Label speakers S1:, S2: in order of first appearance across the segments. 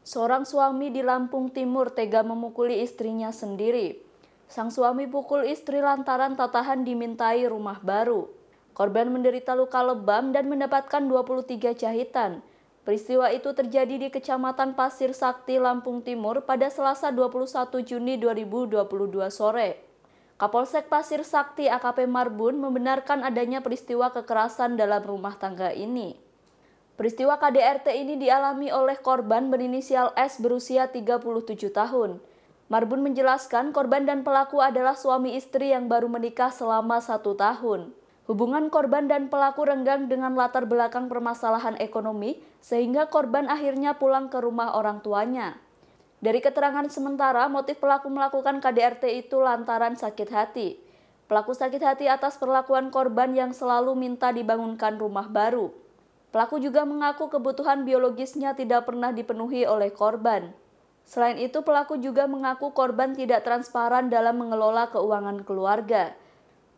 S1: Seorang suami di Lampung Timur tega memukuli istrinya sendiri. Sang suami pukul istri lantaran tatahan dimintai rumah baru. Korban menderita luka lebam dan mendapatkan 23 jahitan. Peristiwa itu terjadi di Kecamatan Pasir Sakti, Lampung Timur pada Selasa 21 Juni 2022 sore. Kapolsek Pasir Sakti AKP Marbun membenarkan adanya peristiwa kekerasan dalam rumah tangga ini. Peristiwa KDRT ini dialami oleh korban berinisial S berusia 37 tahun. Marbun menjelaskan korban dan pelaku adalah suami istri yang baru menikah selama satu tahun. Hubungan korban dan pelaku renggang dengan latar belakang permasalahan ekonomi sehingga korban akhirnya pulang ke rumah orang tuanya. Dari keterangan sementara, motif pelaku melakukan KDRT itu lantaran sakit hati. Pelaku sakit hati atas perlakuan korban yang selalu minta dibangunkan rumah baru. Pelaku juga mengaku kebutuhan biologisnya tidak pernah dipenuhi oleh korban. Selain itu, pelaku juga mengaku korban tidak transparan dalam mengelola keuangan keluarga.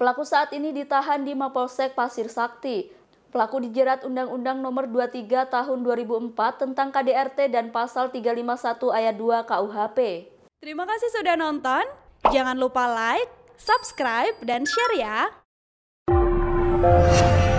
S1: Pelaku saat ini ditahan di Mapolsek Pasir Sakti. Pelaku dijerat Undang-Undang Nomor 23 Tahun 2004 tentang KDRT dan Pasal 351 Ayat 2 KUHP.
S2: Terima kasih sudah nonton.
S1: Jangan lupa like, subscribe, dan share ya.